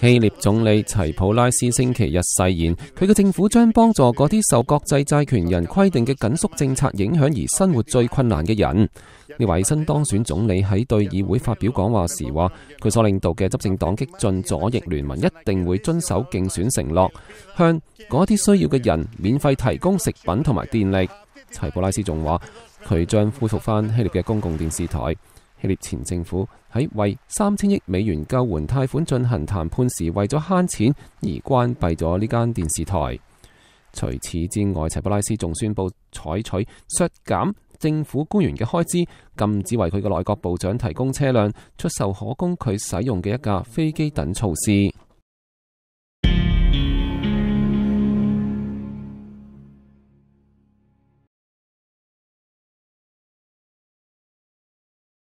希腊总理齐普拉斯星期日誓言，佢嘅政府将帮助嗰啲受国际债权人规定嘅紧缩政策影响而生活最困难嘅人。呢位新当选总理喺对议会发表讲话时话，佢所领导嘅执政党激进左翼联盟一定会遵守竞选承诺，向嗰啲需要嘅人免费提供食品同埋电力。齐普拉斯仲话，佢将恢复翻希腊嘅公共电视台。希列前政府喺為三千億美元救援貸款進行談判時，為咗慳錢而關閉咗呢間電視台。除此之外，齐布拉斯仲宣布採取削減政府官員嘅開支、禁止為佢嘅內閣部長提供車輛、出售可供佢使用嘅一架飛機等措施。